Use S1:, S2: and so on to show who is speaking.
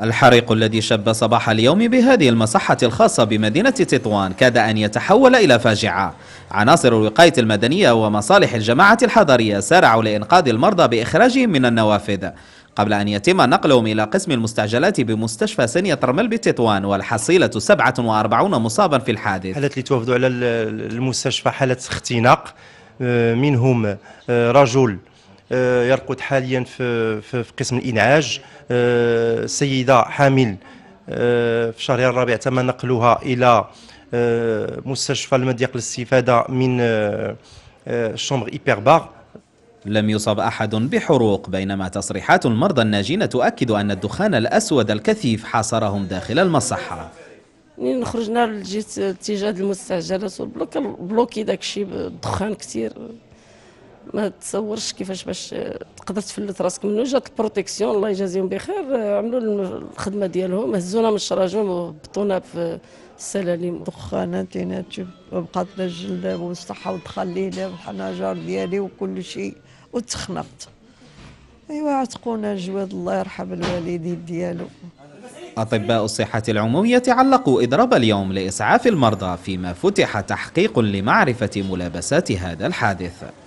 S1: الحريق الذي شب صباح اليوم بهذه المصحة الخاصة بمدينة تطوان كاد أن يتحول إلى فاجعة عناصر الوقاية المدنية ومصالح الجماعة الحضرية سارعوا لإنقاذ المرضى بإخراجهم من النوافذ قبل أن يتم نقلهم إلى قسم المستعجلات بمستشفى سنية رمل بتطوان والحصيلة 47 مصابا في الحادث حالة اللي
S2: توافدوا على المستشفى حالة اختناق آه، منهم آه، رجل آه، يرقد حاليا في, في قسم الإنعاج آه، سيدة حامل آه، في شهر الرابع تم نقلها إلى مستشفى المضيق للاستفادة من الشومبر بار
S1: لم يصب أحد بحروق بينما تصريحات المرضى الناجين تؤكد أن الدخان الأسود الكثيف حاصرهم داخل المصحة
S3: منين خرجنا لجيت اتجاه المستعجلات والبلوك بلوكي داكشي الدخان كثير ما تصورش كيفاش باش تقدر تفلت راسك منو جات البروتيكسيون الله يجازيهم بخير عملوا
S4: الخدمه ديالهم هزونا من الشراجون وهبطونا في السلالم دخانات هنا وبقات لنا الجلابه والصحه وتخلينا الحناجر ديالي وكل شيء وتخنقت ايوا عتقونا جواد الله يرحم الوالدين ديالو
S1: أطباء الصحة العمومية علقوا إضراب اليوم لإسعاف المرضى فيما فتح تحقيق لمعرفة ملابسات هذا الحادث